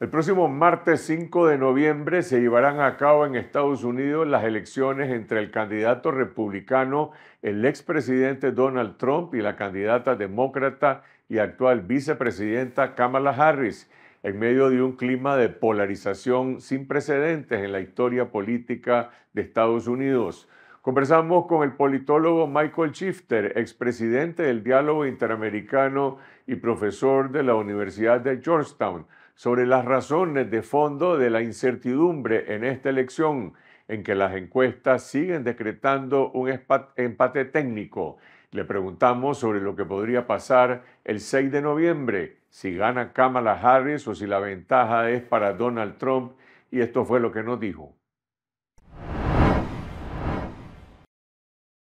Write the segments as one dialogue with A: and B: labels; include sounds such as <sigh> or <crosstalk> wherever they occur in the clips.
A: El próximo martes 5 de noviembre se llevarán a cabo en Estados Unidos las elecciones entre el candidato republicano, el expresidente Donald Trump y la candidata demócrata y actual vicepresidenta Kamala Harris, en medio de un clima de polarización sin precedentes en la historia política de Estados Unidos. Conversamos con el politólogo Michael Shifter, expresidente del Diálogo Interamericano y profesor de la Universidad de Georgetown sobre las razones de fondo de la incertidumbre en esta elección, en que las encuestas siguen decretando un empate técnico. Le preguntamos sobre lo que podría pasar el 6 de noviembre, si gana Kamala Harris o si la ventaja es para Donald Trump, y esto fue lo que nos dijo.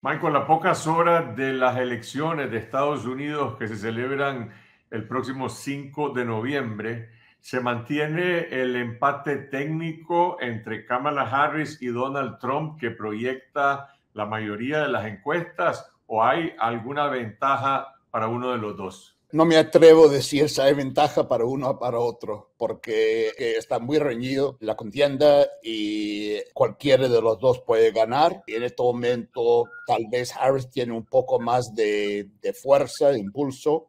A: Michael, a pocas horas de las elecciones de Estados Unidos que se celebran el próximo 5 de noviembre, se mantiene el empate técnico entre Kamala Harris y Donald Trump que proyecta la mayoría de las encuestas o hay alguna ventaja para uno de los dos?
B: No me atrevo a decir si hay ventaja para uno o para otro, porque está muy reñido la contienda y cualquiera de los dos puede ganar. en este momento, tal vez Harris tiene un poco más de, de fuerza, de impulso,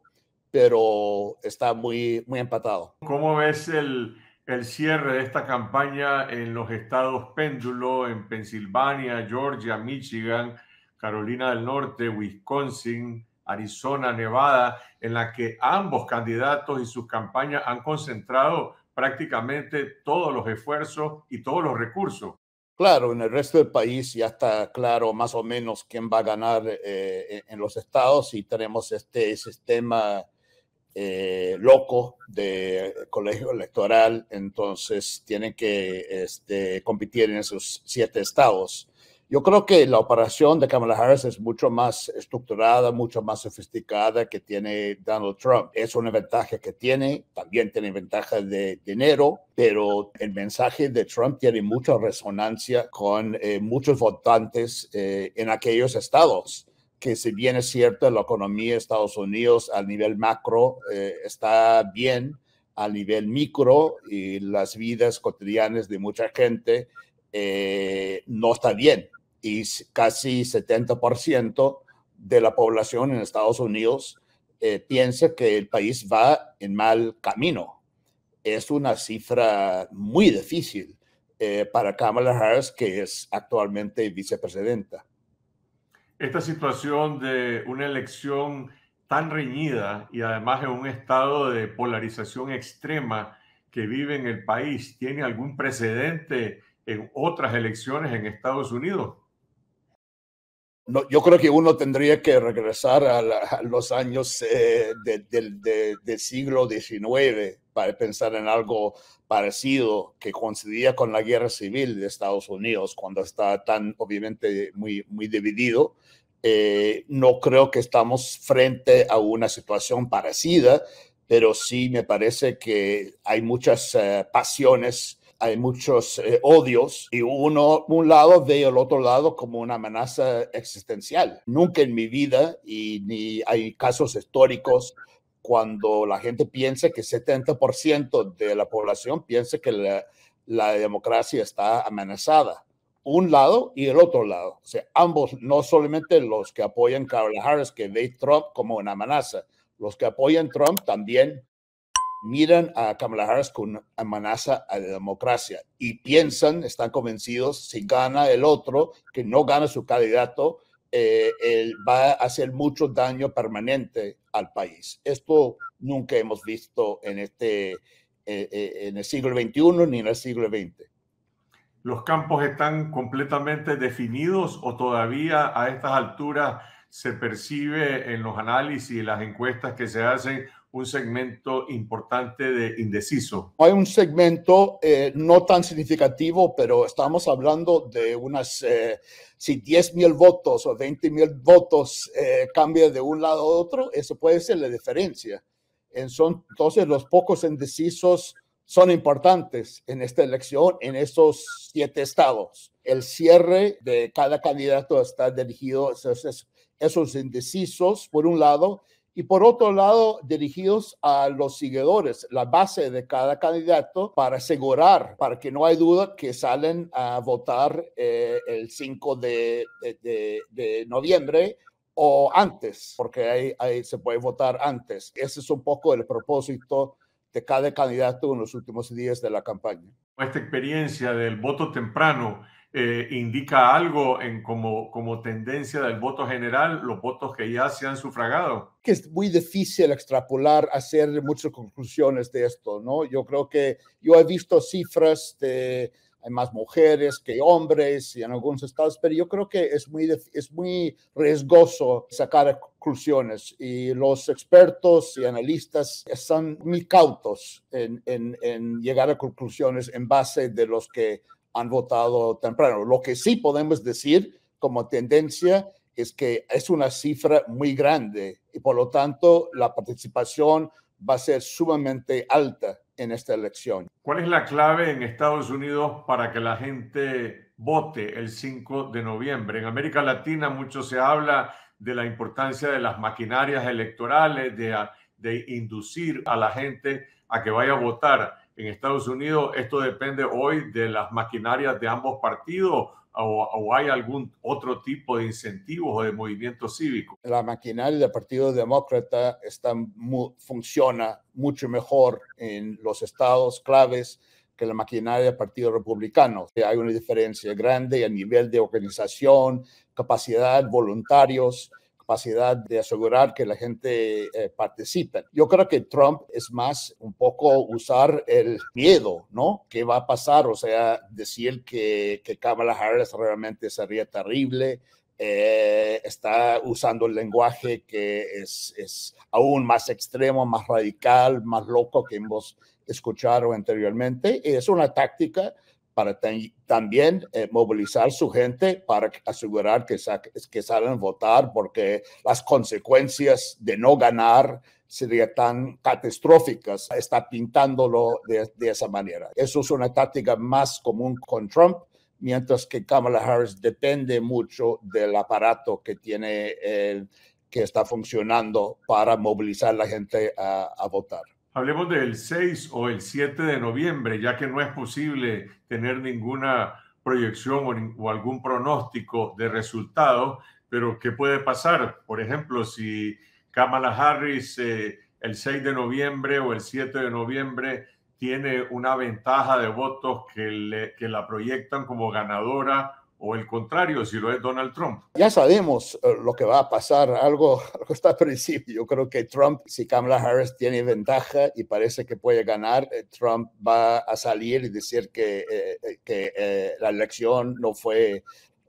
B: pero está muy, muy empatado.
A: ¿Cómo ves el, el cierre de esta campaña en los estados péndulo, en Pensilvania, Georgia, Michigan, Carolina del Norte, Wisconsin, Arizona, Nevada, en la que ambos candidatos y sus campañas han concentrado prácticamente todos los esfuerzos y todos los recursos?
B: Claro, en el resto del país ya está claro más o menos quién va a ganar eh, en los estados y tenemos este sistema eh, loco de colegio electoral, entonces tiene que este, competir en esos siete estados. Yo creo que la operación de Kamala Harris es mucho más estructurada, mucho más sofisticada que tiene Donald Trump. Es una ventaja que tiene, también tiene ventaja de dinero, pero el mensaje de Trump tiene mucha resonancia con eh, muchos votantes eh, en aquellos estados que si bien es cierto, la economía de Estados Unidos a nivel macro eh, está bien, a nivel micro y las vidas cotidianas de mucha gente eh, no está bien. Y casi 70% de la población en Estados Unidos eh, piensa que el país va en mal camino. Es una cifra muy difícil para Kamala Harris, que es actualmente vicepresidenta
A: esta situación de una elección tan reñida y además en un estado de polarización extrema que vive en el país, ¿tiene algún precedente en otras elecciones en Estados Unidos? no, yo creo que uno tendría que regresar a,
B: los años eh, del siglo XIX para pensar en algo parecido que coincidía con la guerra civil de Estados Unidos, cuando está tan obviamente muy, muy dividido. Eh, no creo que estamos frente a una situación parecida, pero sí me parece que hay muchas eh, pasiones hay muchos eh, odios y uno, un lado ve el otro lado como una amenaza existencial. Nunca en mi vida, y ni hay casos históricos, cuando la gente piensa que 70% de la población piense que la, democracia está amenazada un lado y el otro lado. O sea, ambos, no solamente los que apoyan a Harris, que ve Trump como una amenaza, los que apoyan Trump también miran a Kamala Harris con amenaza a la democracia y piensan, están convencidos, si gana el otro, que no gana su candidato, eh, él va a hacer mucho daño permanente al país. Esto nunca hemos visto en, este, eh, eh,
A: en el siglo XXI ni en el siglo XX. ¿Los campos están completamente definidos o todavía a estas alturas se percibe en los análisis y las encuestas que se hacen un segmento importante de indeciso. Hay
B: un segmento eh, no tan significativo, pero estamos hablando de unas, eh, si 10 mil votos o 20 mil votos eh, cambia de un lado a otro, eso puede ser la diferencia. Entonces, los pocos indecisos son importantes en esta elección, en esos siete estados. El cierre de cada candidato está dirigido a esos indecisos, por un lado, y por otro lado dirigidos a los seguidores, la base de cada candidato para asegurar, para que no hay duda que salen a votar eh, el 5 de, de, noviembre o antes, porque ahí, ahí se puede votar antes. Ese es un poco el propósito de cada candidato en los últimos
A: días de la campaña. Esta experiencia del voto temprano eh, indica algo en como, como tendencia del voto general, los votos que ya se han sufragado?
B: Que es muy difícil extrapolar, hacer muchas conclusiones de esto, ¿no? Yo creo que yo he visto cifras de hay más mujeres que hombres y en algunos estados, pero yo creo que es muy, es muy riesgoso sacar conclusiones y los expertos y analistas están muy cautos en, en, en llegar a conclusiones en base de los que han votado temprano. Lo que sí podemos decir como tendencia es que es una cifra muy grande y por lo tanto la participación va a ser sumamente alta en esta elección.
A: ¿Cuál es la clave en Estados Unidos para que la gente vote el 5 de noviembre? En América Latina mucho se habla de la importancia de las maquinarias electorales, de, inducir a la gente a que vaya a votar en Estados Unidos, esto depende hoy de las maquinarias de ambos partidos o, hay algún otro tipo de incentivos o de movimiento cívico? La maquinaria del Partido
B: Demócrata funciona mucho mejor en los estados claves que la maquinaria del Partido Republicano. Hay una diferencia grande a nivel de organización, capacidad, voluntarios capacidad de asegurar que la gente eh, participe. Yo creo que Trump es más un poco usar el miedo, ¿no? ¿Qué va a pasar? O sea, decir que, que Kamala Harris realmente sería terrible, eh, está usando el lenguaje que es, es, aún más extremo, más radical, más loco que hemos escuchado anteriormente. Es una táctica para también eh, movilizar su gente para asegurar que, sa salgan a votar, porque las consecuencias de no ganar serían tan catastróficas. Está pintándolo de, esa manera. Eso es una táctica más común con Trump, mientras que Kamala Harris depende mucho del aparato que tiene el, eh, que está funcionando para movilizar a la gente a votar.
A: Hablemos del 6 o el 7 de noviembre, ya que no es posible tener ninguna proyección o, algún pronóstico de resultados, pero ¿qué puede pasar? Por ejemplo, si Kamala Harris eh, el 6 de noviembre o el 7 de noviembre tiene una ventaja de votos que, que la proyectan como ganadora o el contrario si lo es Donald Trump.
B: Ya sabemos eh, lo que va a pasar, algo, <laughs> algo está al principio. Yo creo que Trump, si Kamala Harris tiene ventaja y parece que puede ganar, eh, Trump va a salir y decir que, eh, que la elección no fue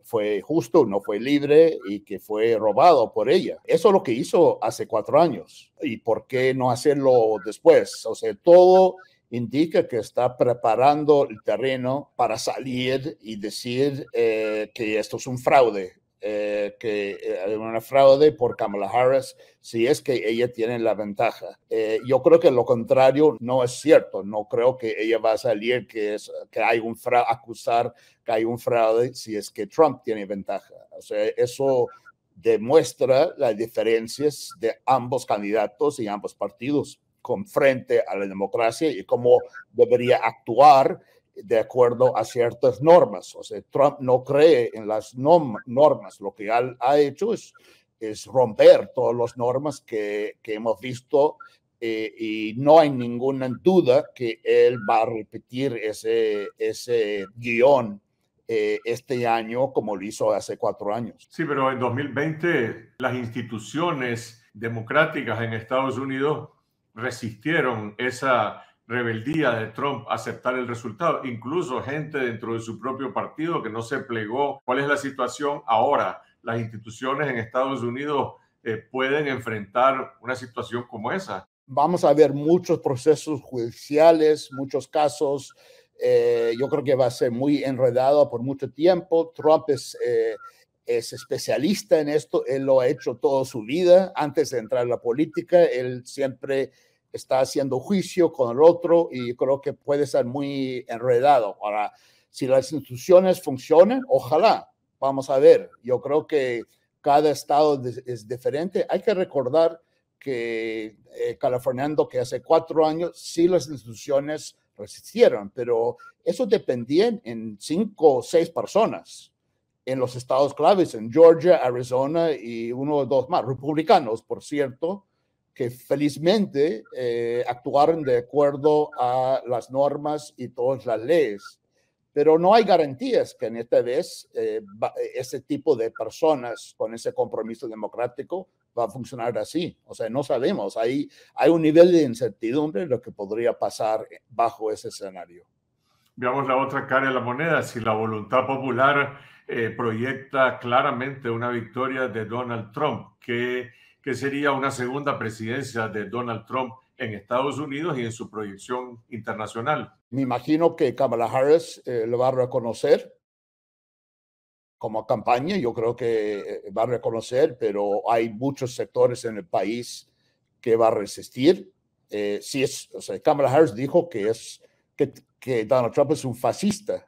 B: fue justo, no fue libre y que fue robado por ella. Eso es lo que hizo hace cuatro años. ¿Y por qué no hacerlo después? O sea, todo indica que está preparando el terreno para salir y decir eh, que esto es un fraude, eh, que hay eh, una fraude por Kamala Harris si es que ella tiene la ventaja. yo creo que lo contrario no es cierto. No creo que ella va a salir que, que hay un fraude, acusar que hay un fraude si es que Trump tiene ventaja. O sea, eso demuestra las diferencias de ambos candidatos y ambos partidos con frente a la democracia y cómo debería actuar de acuerdo a ciertas normas. O sea, Trump no cree en las normas. Lo que ha hecho es, es romper todas las normas que, hemos visto eh, y no hay ninguna duda que él va a repetir ese, ese guión eh, este año como lo
A: hizo hace cuatro años. Sí, pero en 2020 las instituciones democráticas en Estados Unidos resistieron esa rebeldía de Trump aceptar el resultado, incluso gente dentro de su propio partido que no se plegó. ¿Cuál es la situación ahora? Las instituciones en Estados Unidos eh, pueden enfrentar una situación como esa.
B: Vamos a ver muchos procesos judiciales, muchos casos. Eh, yo creo que va a ser muy enredado por mucho tiempo. Trump es... Eh, es especialista en esto, él lo ha hecho toda su vida, antes de entrar en la política, él siempre está haciendo juicio con el otro y creo que puede ser muy enredado. Ahora, si las instituciones funcionan, ojalá, vamos a ver, yo creo que cada estado es diferente. Hay que recordar que eh, California, que hace cuatro años, sí las instituciones resistieron, pero eso dependía en cinco o seis personas en los estados claves, en Georgia, Arizona y uno o dos más, republicanos, por cierto, que felizmente eh, actuaron de acuerdo a las normas y todas las leyes. Pero no hay garantías que en esta vez eh, ese tipo de personas con ese compromiso democrático va a funcionar así. O sea, no sabemos. Hay, hay un nivel de incertidumbre de lo que podría pasar bajo ese
A: escenario veamos la otra cara de la moneda, si la voluntad popular eh, proyecta claramente una victoria de Donald Trump, que, que sería una segunda presidencia de Donald Trump en Estados Unidos y en su proyección internacional.
B: Me imagino que Kamala Harris eh, lo va a reconocer como campaña, yo creo que eh, va a reconocer, pero hay muchos sectores en el país que va a resistir. si es, o sea, Kamala Harris dijo que es que, Donald Trump es un fascista.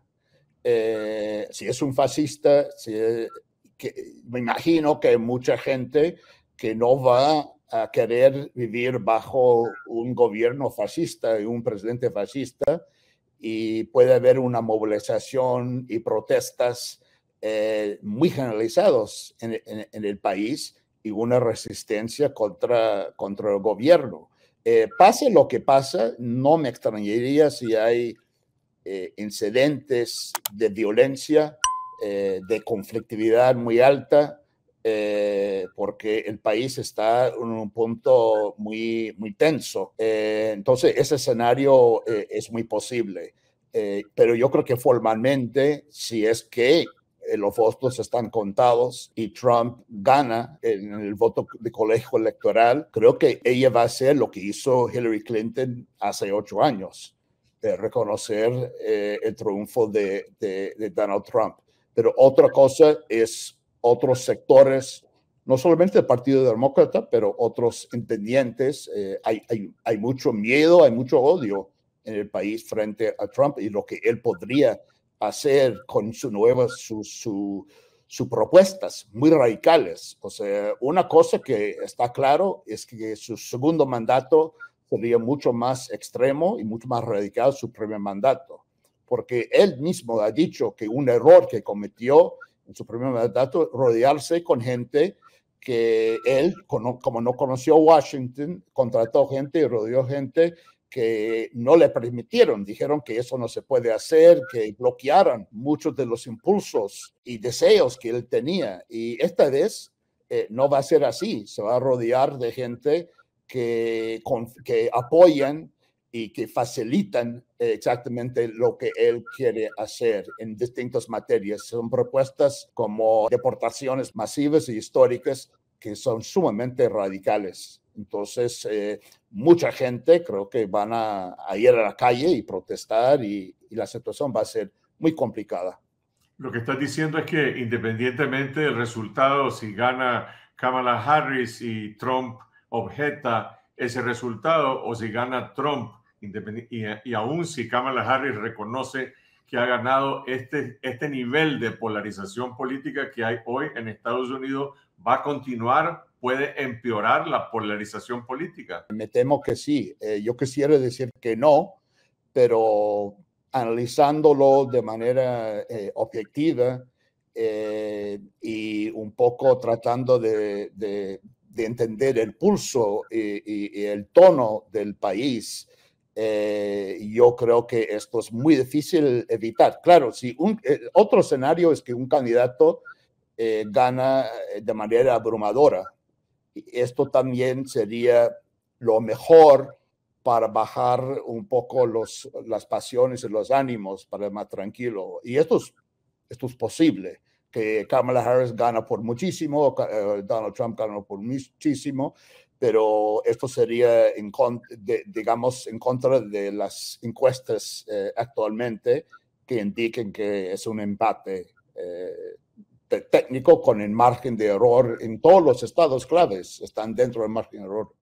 B: Eh, si es un fascista, me imagino que hay mucha gente que no va a querer vivir bajo un gobierno fascista y un presidente fascista y puede haber una movilización y protestas eh, muy generalizados en, en, el país y una resistencia contra, contra el gobierno. Eh, pase lo que pasa, no me extrañaría si hay eh, incidentes de violencia, eh, de conflictividad muy alta, porque el país está en un punto muy, muy tenso. entonces, ese escenario es muy posible. pero yo creo que formalmente, si es que eh, los votos están contados y Trump gana en el voto de colegio electoral, creo que ella va a hacer lo que hizo Hillary Clinton hace ocho años, de reconocer eh, el triunfo de, Donald Trump. Pero otra cosa es otros sectores, no solamente el Partido Demócrata, pero otros entendientes. Eh, hay, hay, mucho miedo, hay mucho odio en el país frente a Trump y lo que él podría hacer con su nueva, sus propuestas muy radicales. O sea, una cosa que está claro es que su segundo mandato sería mucho más extremo y mucho más radical su primer mandato, porque él mismo ha dicho que un error que cometió en su primer mandato, rodearse con gente que él, como no conoció Washington, contrató gente y rodeó gente que no le permitieron, dijeron que eso no se puede hacer, que bloquearon muchos de los impulsos y deseos que él tenía. Y esta vez eh, no va a ser así, se va a rodear de gente que, que apoyan y que facilitan exactamente lo que él quiere hacer en distintas materias. Son propuestas como deportaciones masivas e históricas que son sumamente radicales. Entonces, eh, mucha gente creo que van a, ir a la calle y protestar y, la situación va a ser muy complicada.
A: Lo que estás diciendo es que independientemente del resultado, si gana Kamala Harris y Trump objeta ese resultado o si gana Trump, y, y aún si Kamala Harris reconoce que ha ganado este, este nivel de polarización política que hay hoy en Estados Unidos, va a continuar puede empeorar la polarización política.
B: Me temo que sí. Eh, yo quisiera decir que no, pero analizándolo de manera eh, objetiva eh, y un poco tratando de, entender el pulso y, el tono del país, yo creo que esto es muy difícil evitar. Claro, si un, otro escenario es que un candidato gana de manera abrumadora esto también sería lo mejor para bajar un poco los, las pasiones y los ánimos, para más tranquilo. Y esto es, posible, que Kamala Harris gana por muchísimo, eh, Donald Trump gana por muchísimo, pero esto sería, en, digamos, en contra de las encuestas eh, actualmente que indiquen que es un empate. Eh, técnico con el margen de error en todos los estados claves, están dentro del margen de error.